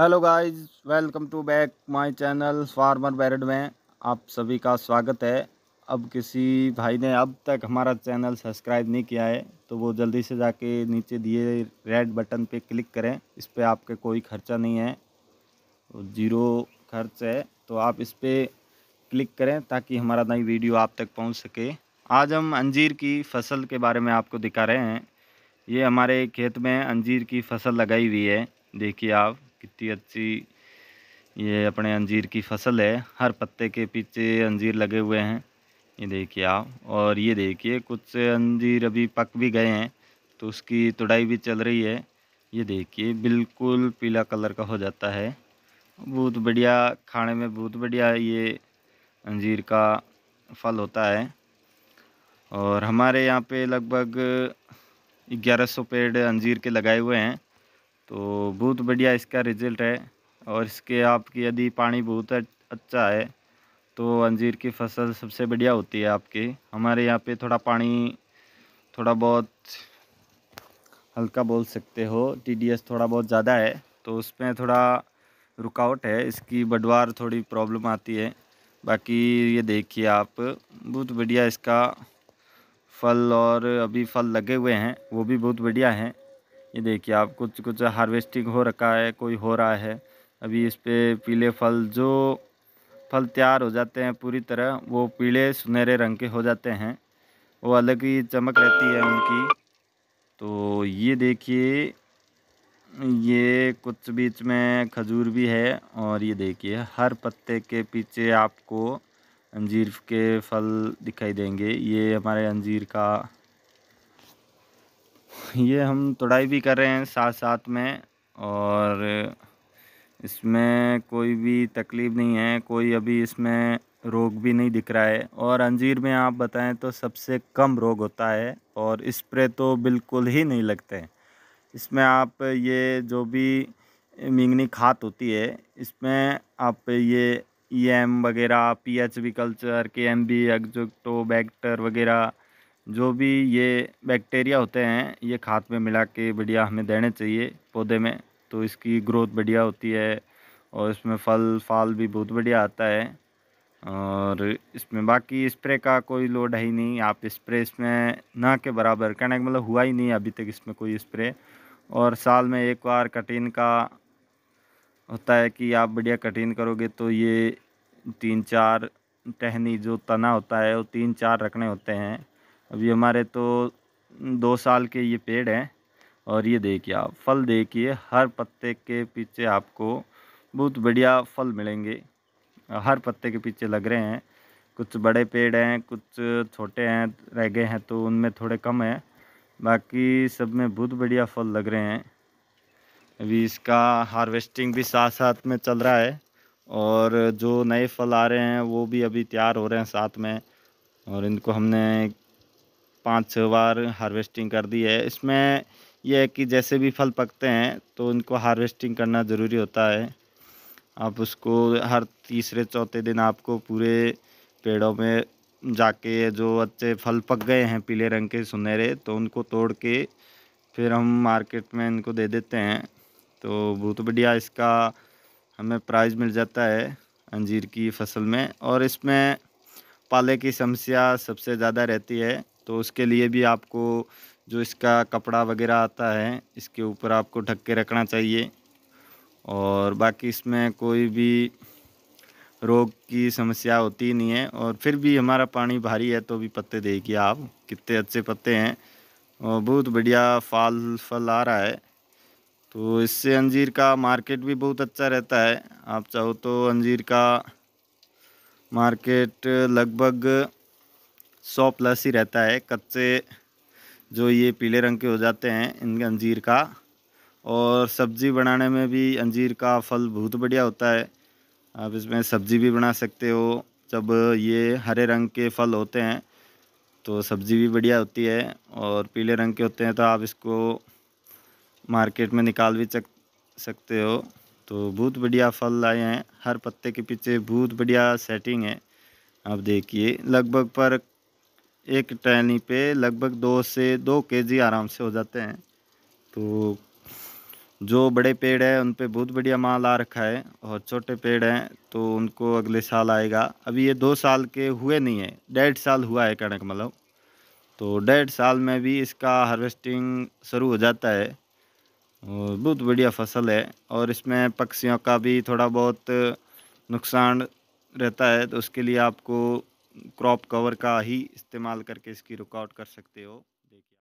hello guys welcome to back my channel farmer बैरड में आप सभी का स्वागत है अब किसी भाई ने अब तक हमारा चैनल सब्सक्राइब नहीं किया है तो वो जल्दी से जाके नीचे दिए रेड बटन पे क्लिक करें इस पर आपके कोई खर्चा नहीं है ज़ीरो खर्च है तो आप इस पर क्लिक करें ताकि हमारा नई वीडियो आप तक पहुँच सके आज हम अंजीर की फसल के बारे में आपको दिखा रहे हैं ये हमारे खेत में अंजीर की फसल लगाई हुई है देखिए आप अच्छी अच्छी ये अपने अंजीर की फसल है हर पत्ते के पीछे अंजीर लगे हुए हैं ये देखिए आप और ये देखिए कुछ अंजीर अभी पक भी गए हैं तो उसकी तुड़ाई भी चल रही है ये देखिए बिल्कुल पीला कलर का हो जाता है बहुत बढ़िया खाने में बहुत बढ़िया ये अंजीर का फल होता है और हमारे यहाँ पे लगभग 1100 पेड़ अंजीर के लगाए हुए हैं तो बहुत बढ़िया इसका रिजल्ट है और इसके आपकी यदि पानी बहुत अच्छा है तो अंजीर की फसल सबसे बढ़िया होती है आपकी हमारे यहाँ पे थोड़ा पानी थोड़ा बहुत हल्का बोल सकते हो टीडीएस थोड़ा बहुत ज़्यादा है तो उसमें थोड़ा रुकावट है इसकी बढ़वार थोड़ी प्रॉब्लम आती है बाकी ये देखिए आप बहुत बढ़िया इसका फल और अभी फल लगे हुए हैं वो भी बहुत बढ़िया हैं ये देखिए आप कुछ कुछ हार्वेस्टिंग हो रखा है कोई हो रहा है अभी इस पर पीले फल जो फल तैयार हो जाते हैं पूरी तरह वो पीले सुनहरे रंग के हो जाते हैं वो अलग ही चमक रहती है उनकी तो ये देखिए ये कुछ बीच में खजूर भी है और ये देखिए हर पत्ते के पीछे आपको अंजीर के फल दिखाई देंगे ये हमारे अंजीर का ये हम तोड़ाई भी कर रहे हैं साथ साथ में और इसमें कोई भी तकलीफ़ नहीं है कोई अभी इसमें रोग भी नहीं दिख रहा है और अंजीर में आप बताएं तो सबसे कम रोग होता है और स्प्रे तो बिल्कुल ही नहीं लगते हैं इसमें आप ये जो भी मिंगनी खाद होती है इसमें आप ये ई e एम वगैरह P H V culture K M B Azotobacter वगैरह जो भी ये बैक्टीरिया होते हैं ये खाद में मिला के बढ़िया हमें देने चाहिए पौधे में तो इसकी ग्रोथ बढ़िया होती है और इसमें फल फाल भी बहुत बढ़िया आता है और इसमें बाकी स्प्रे का कोई लोड है ही नहीं आप स्प्रे इसमें ना के बराबर कहने का मतलब हुआ ही नहीं अभी तक इसमें कोई स्प्रे और साल में एक बार कटिन का होता है कि आप बढ़िया कटिन करोगे तो ये तीन चार टहनी जो तना होता है वो तीन चार रखने होते हैं अभी हमारे तो दो साल के ये पेड़ हैं और ये देखिए आप फल देखिए हर पत्ते के पीछे आपको बहुत बढ़िया फल मिलेंगे हर पत्ते के पीछे लग रहे हैं कुछ बड़े पेड़ हैं कुछ छोटे हैं रह गए हैं तो उनमें थोड़े कम हैं बाकी सब में बहुत बढ़िया फल लग रहे हैं अभी इसका हार्वेस्टिंग भी साथ साथ में चल रहा है और जो नए फल आ रहे हैं वो भी अभी तैयार हो रहे हैं साथ में और इनको हमने पाँच छः बार हार्वेस्टिंग कर दी है इसमें यह है कि जैसे भी फल पकते हैं तो उनको हार्वेस्टिंग करना ज़रूरी होता है आप उसको हर तीसरे चौथे दिन आपको पूरे पेड़ों में जाके जो अच्छे फल पक गए हैं पीले रंग के सुनहरे तो उनको तोड़ के फिर हम मार्केट में इनको दे देते हैं तो बहुत बढ़िया इसका हमें प्राइज़ मिल जाता है अंजीर की फसल में और इसमें पाले की समस्या सबसे ज़्यादा रहती है तो उसके लिए भी आपको जो इसका कपड़ा वगैरह आता है इसके ऊपर आपको ढक के रखना चाहिए और बाकी इसमें कोई भी रोग की समस्या होती ही नहीं है और फिर भी हमारा पानी भारी है तो भी पत्ते देखिए आप कितने अच्छे पत्ते हैं और बहुत बढ़िया फाल फल आ रहा है तो इससे अंजीर का मार्केट भी बहुत अच्छा रहता है आप चाहो तो अंजीर का मार्केट लगभग सौ प्लस ही रहता है कच्चे जो ये पीले रंग के हो जाते हैं इनके अंजीर का और सब्ज़ी बनाने में भी अंजीर का फल बहुत बढ़िया होता है आप इसमें सब्ज़ी भी बना सकते हो जब ये हरे रंग के फल होते हैं तो सब्ज़ी भी बढ़िया होती है और पीले रंग के होते हैं तो आप इसको मार्केट में निकाल भी चक सकते हो तो बहुत बढ़िया फल आए हैं हर पत्ते के पीछे बहुत बढ़िया सेटिंग है आप देखिए लगभग पर एक टहनी पे लगभग दो से दो केजी आराम से हो जाते हैं तो जो बड़े पेड़ है उन पे बहुत बढ़िया माल आ रखा है और छोटे पेड़ हैं तो उनको अगले साल आएगा अभी ये दो साल के हुए नहीं है डेढ़ साल हुआ है कणक मतलब तो डेढ़ साल में भी इसका हार्वेस्टिंग शुरू हो जाता है और बहुत बढ़िया फसल है और इसमें पक्षियों का भी थोड़ा बहुत नुकसान रहता है तो उसके लिए आपको क्रॉप कवर का ही इस्तेमाल करके इसकी रुकावट कर सकते हो